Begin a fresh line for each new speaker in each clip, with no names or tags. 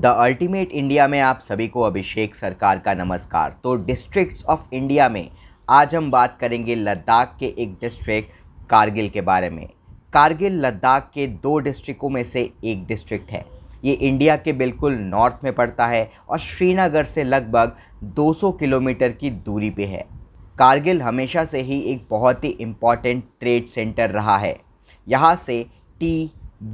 the ultimate India में आप सभी को अभिषेक सरकार का नमस्कार तो डिस्ट्रिक्ट्स ऑफ इंडिया में आज हम बात करेंगे लद्दाख के एक डिस्ट्रिक्ट कारगिल के बारे में कारगिल लद्दाख के दो डिस्ट्रिक्टों में से एक डिस्ट्रिक्ट है ये इंडिया के बिल्कुल नॉर्थ में पड़ता है और श्रीनगर से लगभग 200 किलोमीटर की दूरी पे है कारगिल हमेशा से ही एक बहुत ही इम्पॉर्टेंट ट्रेड सेंटर रहा है यहाँ से टी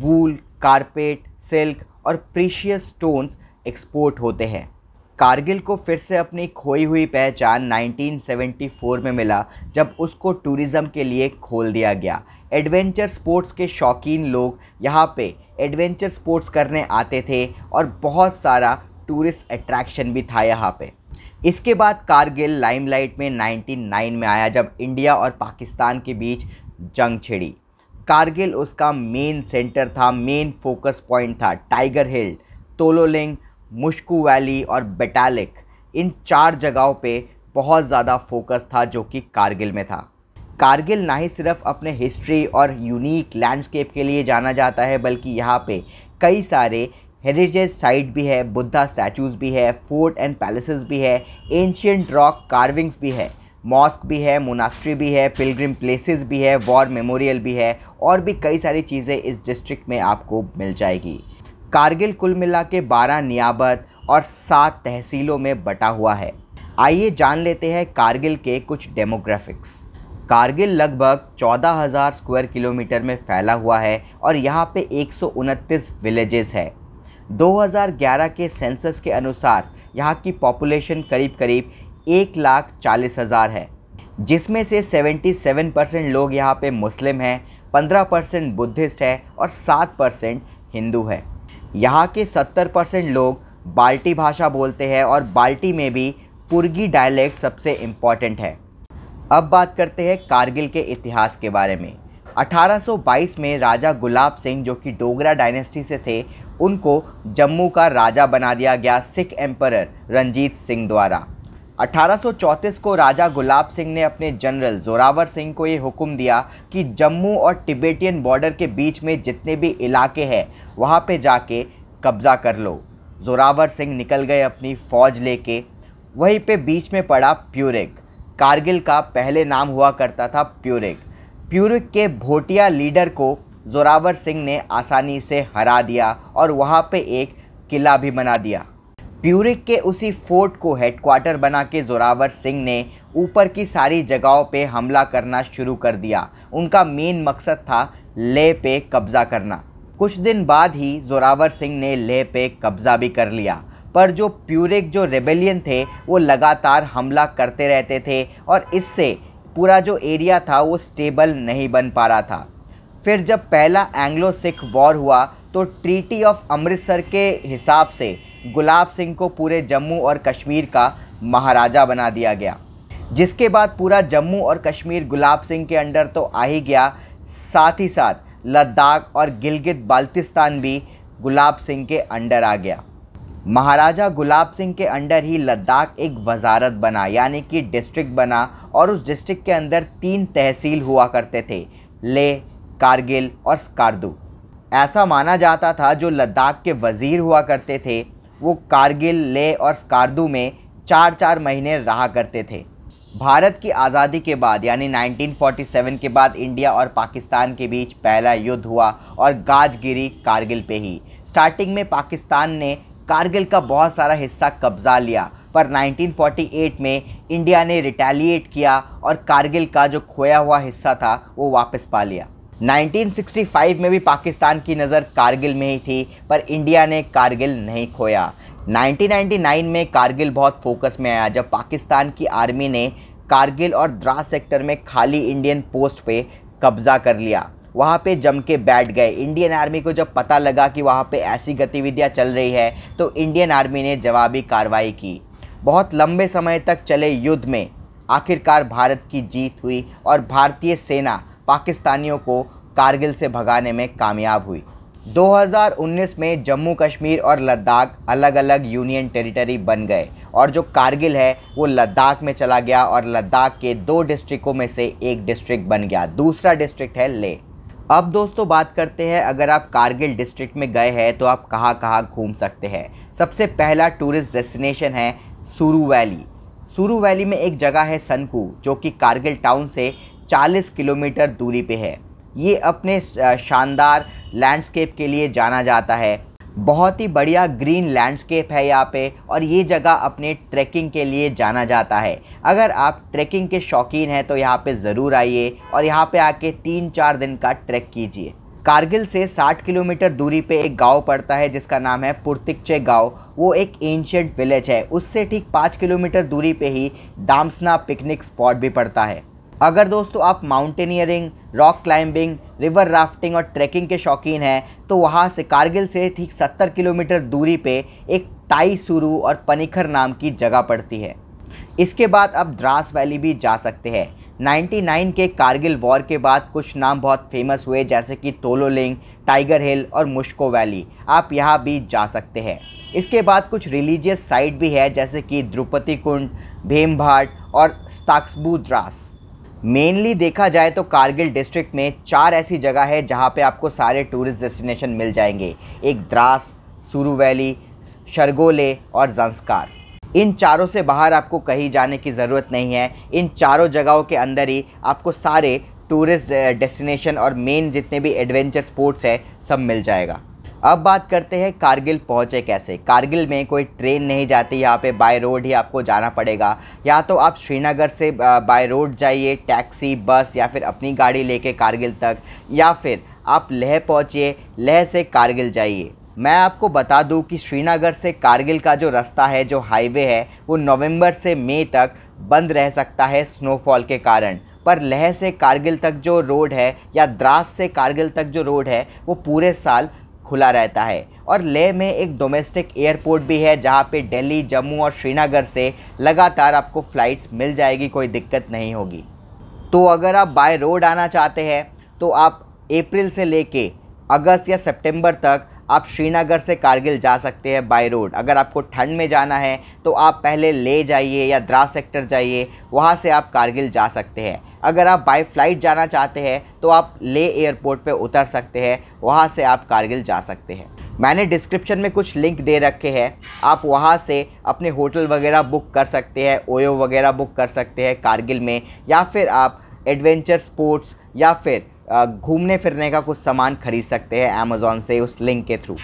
वूल कारपेट सिल्क और प्रीशियस स्टोन्स एक्सपोर्ट होते हैं कारगिल को फिर से अपनी खोई हुई पहचान 1974 में मिला जब उसको टूरिज़्म के लिए खोल दिया गया एडवेंचर स्पोर्ट्स के शौकीन लोग यहाँ पे एडवेंचर स्पोर्ट्स करने आते थे और बहुत सारा टूरिस्ट अट्रैक्शन भी था यहाँ पे इसके बाद कारगिल लाइमलाइट में 1909 में आया जब इंडिया और पाकिस्तान के बीच जंग छिड़ी कारगिल उसका मेन सेंटर था मेन फोकस पॉइंट था Tiger Hill Tololing Mushkoh Valley और बेटालिक इन चार जगहों पे बहुत ज़्यादा फोकस था जो कि कारगिल में था कारगिल ना ही सिर्फ अपने हिस्ट्री और यूनिक लैंडस्केप के लिए जाना जाता है बल्कि यहाँ पे कई सारे हेरिटेज साइट भी है बुद्धा स्टैचूज़ भी है फोर्ट एंड पैलेसेस भी है एंशियंट रॉक कार्विंग्स भी है मॉस्क भी है मोनास्ट्री भी है पिलग्रिम प्लेसेस भी है वॉर मेमोरियल भी है और भी कई सारी चीज़ें इस डिस्ट्रिक्ट में आपको मिल जाएगी कारगिल कुल मिला के बारह नियाबत और सात तहसीलों में बटा हुआ है आइए जान लेते हैं कारगिल के कुछ डेमोग्राफिक्स कारगिल लगभग 14,000 स्क्वायर किलोमीटर में फैला हुआ है और यहाँ पे एक विलेजेस है 2011 के सेंसस के अनुसार यहाँ की पॉपुलेशन करीब करीब एक लाख चालीस हज़ार है जिसमें से 77 परसेंट लोग यहाँ पे मुस्लिम हैं 15 परसेंट बुद्धिस्ट है और 7 परसेंट हिंदू है यहाँ के 70 परसेंट लोग बाल्टी भाषा बोलते हैं और बाल्टी में भी पुर्गी डायलैक्ट सबसे इम्पॉर्टेंट है अब बात करते हैं कारगिल के इतिहास के बारे में 1822 में राजा गुलाब सिंह जो कि डोगरा डायनेस्टी से थे उनको जम्मू का राजा बना दिया गया सिख एम्पर रंजीत सिंह द्वारा 1834 को राजा गुलाब सिंह ने अपने जनरल जोरावर सिंह को ये हुक्म दिया कि जम्मू और टिबेटियन बॉर्डर के बीच में जितने भी इलाके हैं वहाँ पे जाके कब्ज़ा कर लो जोरावर सिंह निकल गए अपनी फ़ौज लेके वहीं पे बीच में पड़ा प्यूरिक कारगिल का पहले नाम हुआ करता था प्यूरिक प्यूरिक के भोटिया लीडर को जोरावर सिंह ने आसानी से हरा दिया और वहाँ पर एक किला भी बना दिया प्यूरिक के उसी फोर्ट को हेडक्वार्टर बना के जोरावर सिंह ने ऊपर की सारी जगहों पे हमला करना शुरू कर दिया उनका मेन मकसद था लेह पे कब्ज़ा करना कुछ दिन बाद ही जोरावर सिंह ने लेह पे कब्ज़ा भी कर लिया पर जो प्यूरिक जो रेबेलियन थे वो लगातार हमला करते रहते थे और इससे पूरा जो एरिया था वो स्टेबल नहीं बन पा रहा था फिर जब पहला एंग्लो सिख वॉर हुआ तो ट्रीटी ऑफ अमृतसर के हिसाब से गुलाब सिंह को पूरे जम्मू और कश्मीर का महाराजा बना दिया गया जिसके बाद पूरा जम्मू और कश्मीर गुलाब सिंह के अंडर तो आ ही गया साथ ही साथ लद्दाख और गिलगित बाल्तिस्तान भी गुलाब सिंह के अंडर आ गया महाराजा गुलाब सिंह के अंडर ही लद्दाख एक वजारत बना यानी कि डिस्ट्रिक्ट बना और उस डिस्ट्रिक्ट के अंदर तीन तहसील हुआ करते थे ले कारगिल और स्कारदू ऐसा माना जाता था जो लद्दाख के वज़ीर हुआ करते थे वो कारगिल ले और स्कार्दू में चार चार महीने रहा करते थे भारत की आज़ादी के बाद यानी 1947 के बाद इंडिया और पाकिस्तान के बीच पहला युद्ध हुआ और गाज गिरी कारगिल पे ही स्टार्टिंग में पाकिस्तान ने कारगिल का बहुत सारा हिस्सा कब्जा लिया पर 1948 में इंडिया ने रिटेलिएट किया और कारगिल का जो खोया हुआ हिस्सा था वो वापस पा लिया 1965 में भी पाकिस्तान की नज़र कारगिल में ही थी पर इंडिया ने कारगिल नहीं खोया 1999 में कारगिल बहुत फोकस में आया जब पाकिस्तान की आर्मी ने कारगिल और द्रास सेक्टर में खाली इंडियन पोस्ट पे कब्जा कर लिया वहाँ पे जम के बैठ गए इंडियन आर्मी को जब पता लगा कि वहाँ पे ऐसी गतिविधियाँ चल रही है तो इंडियन आर्मी ने जवाबी कार्रवाई की बहुत लंबे समय तक चले युद्ध में आखिरकार भारत की जीत हुई और भारतीय सेना पाकिस्तानियों को कारगिल से भगाने में कामयाब हुई 2019 में जम्मू कश्मीर और लद्दाख अलग अलग यूनियन टेरिटरी बन गए और जो कारगिल है वो लद्दाख में चला गया और लद्दाख के दो डिस्ट्रिक्टों में से एक डिस्ट्रिक्ट बन गया दूसरा डिस्ट्रिक्ट है ले अब दोस्तों बात करते हैं अगर आप कारगिल डिस्ट्रिक्ट में गए हैं तो आप कहाँ कहाँ घूम सकते हैं सबसे पहला टूरिस्ट डेस्टिनेशन है सुरू वैली सुरू वैली में एक जगह है सनकू जो कि कारगिल टाउन से 40 किलोमीटर दूरी पे है ये अपने शानदार लैंडस्केप के लिए जाना जाता है बहुत ही बढ़िया ग्रीन लैंडस्केप है यहाँ पे और ये जगह अपने ट्रैकिंग के लिए जाना जाता है अगर आप ट्रैकिंग के शौकीन हैं तो यहाँ पे ज़रूर आइए और यहाँ पे आके तीन चार दिन का ट्रैक कीजिए कारगिल से 60 किलोमीटर दूरी पे एक गांव पड़ता है जिसका नाम है पुर्तिकचे गांव वो एक एंशियंट विलेज है उससे ठीक पाँच किलोमीटर दूरी पे ही दामसना पिकनिक स्पॉट भी पड़ता है अगर दोस्तों आप mountaineering rock climbing river rafting और ट्रैकिंग के शौकीन हैं तो वहाँ से कारगिल से ठीक 70 किलोमीटर दूरी पे एक ताई सुरू और पनिखर नाम की जगह पड़ती है इसके बाद आप द्रास वैली भी जा सकते हैं 99 के कारगिल वॉर के बाद कुछ नाम बहुत फेमस हुए जैसे कि तोलोलिंग टाइगर हिल और मुश्को वैली आप यहाँ भी जा सकते हैं इसके बाद कुछ रिलीजियस साइट भी है जैसे कि द्रुपति कुंड भीमभाट और स्ताक्सबू द्रास मेनली देखा जाए तो कारगिल डिस्ट्रिक्ट में चार ऐसी जगह है जहाँ पे आपको सारे टूरिस्ट डेस्टिनेशन मिल जाएंगे एक द्रास सुरू वैली शरगोले और जंस्कार इन चारों से बाहर आपको कहीं जाने की ज़रूरत नहीं है इन चारों जगहों के अंदर ही आपको सारे टूरिस्ट डेस्टिनेशन और मेन जितने भी एडवेंचर स्पोर्ट्स है सब मिल जाएगा अब बात करते हैं कारगिल पहुँचे कैसे कारगिल में कोई ट्रेन नहीं जाती यहाँ पे बाय रोड ही आपको जाना पड़ेगा या तो आप श्रीनगर से बाय रोड जाइए टैक्सी बस या फिर अपनी गाड़ी लेके कारगिल तक या फिर आप लेह पहुँचिए लेह से कारगिल जाइए मैं आपको बता दूं कि श्रीनगर से कारगिल का जो रास्ता है जो हाईवे है वो नवंबर से मई तक बंद रह सकता है स्नोफॉल के कारण पर लेह से कारगिल तक जो रोड है या द्रास से कारगिल तक जो रोड है वो पूरे साल खुला रहता है और लेह में एक डोमेस्टिक एयरपोर्ट भी है जहाँ पे दिल्ली जम्मू और श्रीनगर से लगातार आपको फ़्लाइट्स मिल जाएगी कोई दिक्कत नहीं होगी तो अगर आप बाय रोड आना चाहते हैं तो आप अप्रैल से ले अगस्त या सितंबर तक आप श्रीनगर से कारगिल जा सकते हैं बाय रोड अगर आपको ठंड में जाना है तो आप पहले ले जाइए या द्रास सेक्टर जाइए वहाँ से आप कारगिल जा सकते हैं अगर आप बाई फ्लाइट जाना चाहते हैं तो आप ले एयरपोर्ट पे उतर सकते हैं वहाँ से आप कारगिल जा सकते हैं मैंने डिस्क्रिप्शन में कुछ लिंक दे रखे हैं आप वहाँ से अपने होटल वगैरह बुक कर सकते हैं ओयो वगैरह बुक कर सकते हैं कारगिल में या फिर आप एडवेंचर स्पोर्ट्स या फिर घूमने फिरने का कुछ सामान खरीद सकते हैं अमेज़ोन से उस लिंक के थ्रू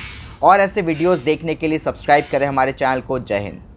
और ऐसे वीडियोस देखने के लिए सब्सक्राइब करें हमारे चैनल को जय हिंद